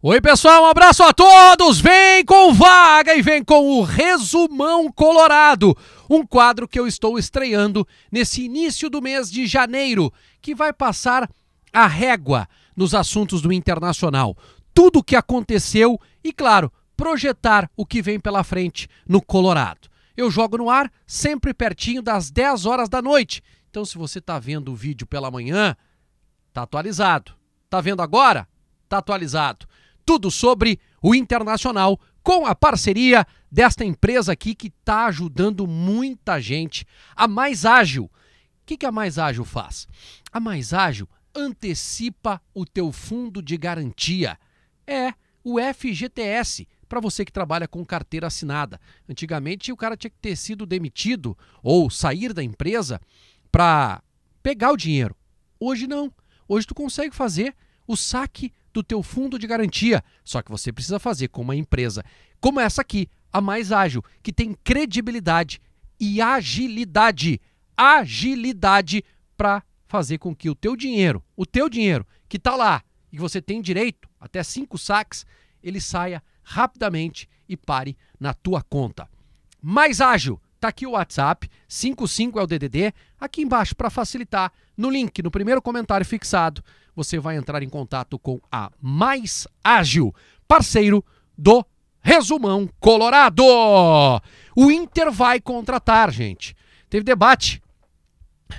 Oi, pessoal, um abraço a todos! Vem com vaga e vem com o Resumão Colorado, um quadro que eu estou estreando nesse início do mês de janeiro, que vai passar a régua nos assuntos do internacional. Tudo o que aconteceu e, claro, projetar o que vem pela frente no Colorado. Eu jogo no ar sempre pertinho das 10 horas da noite. Então, se você está vendo o vídeo pela manhã, tá atualizado. Tá vendo agora? Tá atualizado tudo sobre o Internacional com a parceria desta empresa aqui que está ajudando muita gente. A Mais Ágil. O que, que a Mais Ágil faz? A Mais Ágil antecipa o teu fundo de garantia. É o FGTS para você que trabalha com carteira assinada. Antigamente o cara tinha que ter sido demitido ou sair da empresa para pegar o dinheiro. Hoje não. Hoje tu consegue fazer o saque do teu fundo de garantia. Só que você precisa fazer com uma empresa como essa aqui, a mais ágil, que tem credibilidade e agilidade, agilidade para fazer com que o teu dinheiro, o teu dinheiro que está lá e você tem direito até cinco saques, ele saia rapidamente e pare na tua conta. Mais ágil Tá aqui o WhatsApp, 55 é o DDD, aqui embaixo para facilitar, no link, no primeiro comentário fixado, você vai entrar em contato com a Mais Ágil, parceiro do Resumão Colorado. O Inter vai contratar, gente. Teve debate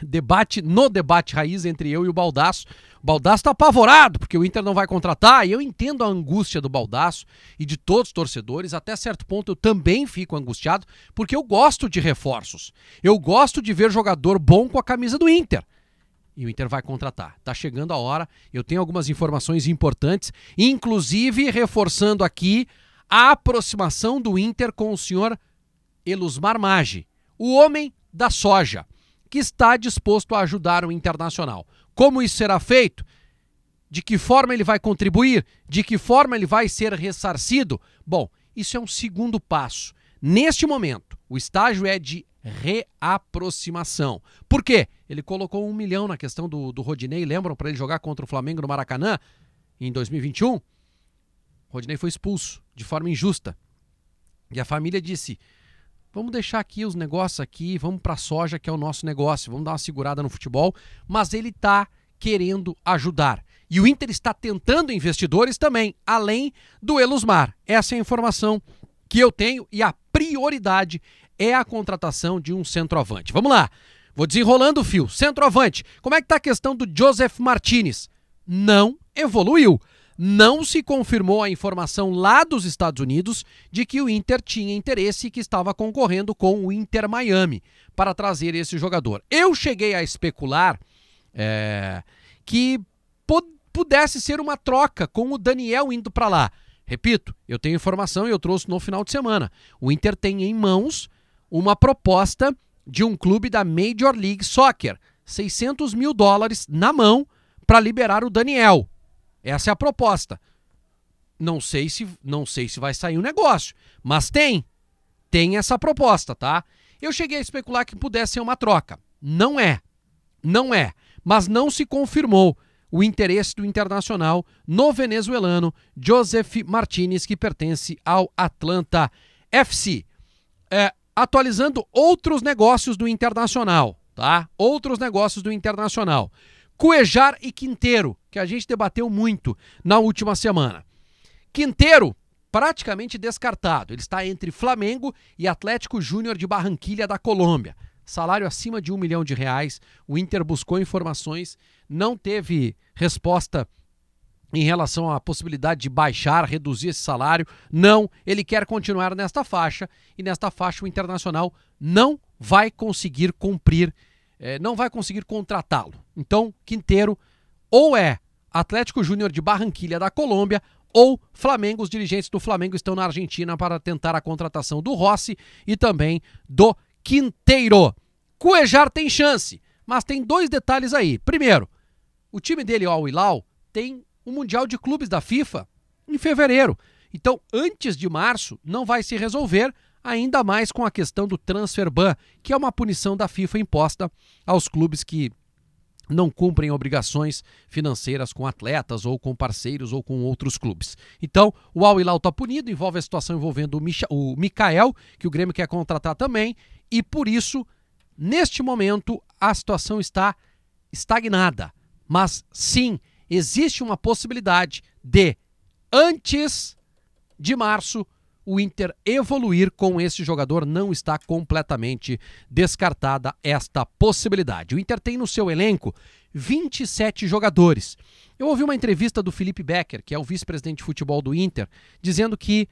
debate no debate raiz entre eu e o Baldaço. O Baldaço está apavorado porque o Inter não vai contratar e eu entendo a angústia do Baldaço e de todos os torcedores. Até certo ponto eu também fico angustiado porque eu gosto de reforços. Eu gosto de ver jogador bom com a camisa do Inter. E o Inter vai contratar. Tá chegando a hora. Eu tenho algumas informações importantes, inclusive reforçando aqui a aproximação do Inter com o senhor Elusmar Maggi, o homem da soja que está disposto a ajudar o internacional. Como isso será feito? De que forma ele vai contribuir? De que forma ele vai ser ressarcido? Bom, isso é um segundo passo. Neste momento, o estágio é de reaproximação. Por quê? Ele colocou um milhão na questão do, do Rodinei, lembram, para ele jogar contra o Flamengo no Maracanã em 2021? Rodinei foi expulso de forma injusta. E a família disse: Vamos deixar aqui os negócios aqui, vamos para a soja, que é o nosso negócio, vamos dar uma segurada no futebol, mas ele está querendo ajudar. E o Inter está tentando investidores também, além do Elusmar. Essa é a informação que eu tenho e a prioridade é a contratação de um centroavante. Vamos lá. Vou desenrolando o fio. Centroavante. Como é que está a questão do Joseph Martinez? Não evoluiu não se confirmou a informação lá dos Estados Unidos de que o Inter tinha interesse e que estava concorrendo com o Inter Miami para trazer esse jogador. Eu cheguei a especular é, que pudesse ser uma troca com o Daniel indo para lá. Repito, eu tenho informação e eu trouxe no final de semana. O Inter tem em mãos uma proposta de um clube da Major League Soccer, 600 mil dólares na mão para liberar o Daniel. Essa é a proposta. Não sei se não sei se vai sair o um negócio, mas tem tem essa proposta, tá? Eu cheguei a especular que pudesse ser uma troca. Não é. Não é, mas não se confirmou o interesse do internacional no venezuelano Joseph Martinez, que pertence ao Atlanta FC. É, atualizando outros negócios do internacional, tá? Outros negócios do internacional. Cuejar e Quinteiro que a gente debateu muito na última semana. Quinteiro, praticamente descartado. Ele está entre Flamengo e Atlético Júnior de Barranquilha, da Colômbia. Salário acima de um milhão de reais. O Inter buscou informações, não teve resposta em relação à possibilidade de baixar, reduzir esse salário. Não, ele quer continuar nesta faixa e nesta faixa o Internacional não vai conseguir cumprir, eh, não vai conseguir contratá-lo. Então, Quinteiro ou é Atlético Júnior de Barranquilha da Colômbia ou Flamengo. Os dirigentes do Flamengo estão na Argentina para tentar a contratação do Rossi e também do Quinteiro. Cuejar tem chance, mas tem dois detalhes aí. Primeiro, o time dele, o Al-Hilal, tem o Mundial de Clubes da FIFA em fevereiro. Então, antes de março, não vai se resolver, ainda mais com a questão do transfer ban, que é uma punição da FIFA imposta aos clubes que não cumprem obrigações financeiras com atletas ou com parceiros ou com outros clubes. Então, o Al Hilal está punido, envolve a situação envolvendo o, Micha, o Mikael, que o Grêmio quer contratar também, e por isso, neste momento, a situação está estagnada. Mas sim, existe uma possibilidade de, antes de março, o Inter evoluir com esse jogador, não está completamente descartada esta possibilidade. O Inter tem no seu elenco 27 jogadores. Eu ouvi uma entrevista do Felipe Becker, que é o vice-presidente de futebol do Inter, dizendo que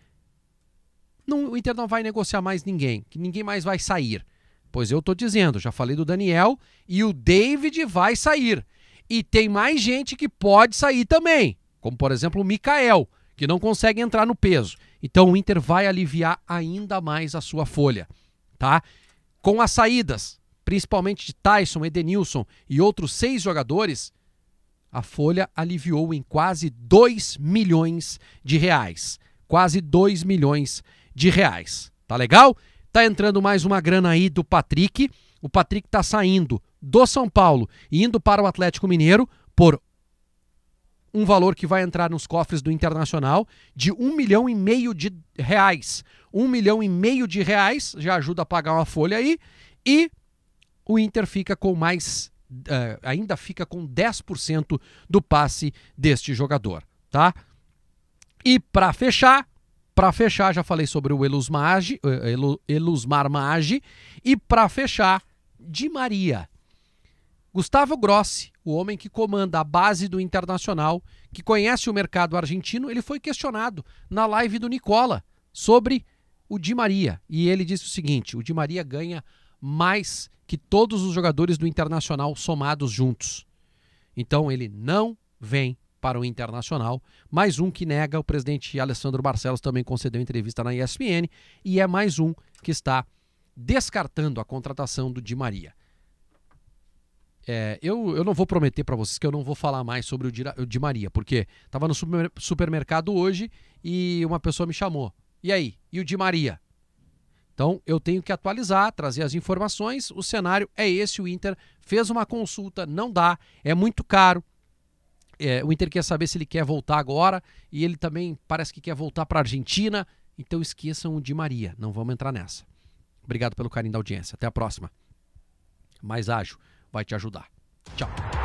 não, o Inter não vai negociar mais ninguém, que ninguém mais vai sair. Pois eu estou dizendo, já falei do Daniel e o David vai sair. E tem mais gente que pode sair também, como por exemplo o Mikael, que não consegue entrar no peso. Então o Inter vai aliviar ainda mais a sua folha, tá? Com as saídas, principalmente de Tyson, Edenilson e outros seis jogadores, a folha aliviou em quase 2 milhões de reais. Quase 2 milhões de reais. Tá legal? Tá entrando mais uma grana aí do Patrick. O Patrick tá saindo do São Paulo e indo para o Atlético Mineiro por um valor que vai entrar nos cofres do Internacional de um milhão e meio de reais. Um milhão e meio de reais já ajuda a pagar uma folha aí. E o Inter fica com mais. Uh, ainda fica com 10% do passe deste jogador, tá? E para fechar, para fechar, já falei sobre o Elusmar eh, Elusmar Mage e para fechar, Di Maria. Gustavo Grossi, o homem que comanda a base do Internacional, que conhece o mercado argentino, ele foi questionado na live do Nicola sobre o Di Maria. E ele disse o seguinte: o Di Maria ganha mais que todos os jogadores do Internacional somados juntos. Então ele não vem para o Internacional, mais um que nega, o presidente Alessandro Barcelos também concedeu entrevista na ESPN e é mais um que está descartando a contratação do Di Maria. É, eu, eu não vou prometer para vocês que eu não vou falar mais sobre o de Maria, porque estava no supermercado hoje e uma pessoa me chamou. E aí? E o de Maria? Então eu tenho que atualizar, trazer as informações. O cenário é esse: o Inter fez uma consulta, não dá, é muito caro. É, o Inter quer saber se ele quer voltar agora e ele também parece que quer voltar para a Argentina. Então esqueçam o de Maria, não vamos entrar nessa. Obrigado pelo carinho da audiência. Até a próxima. Mais ágil vai te ajudar. Tchau.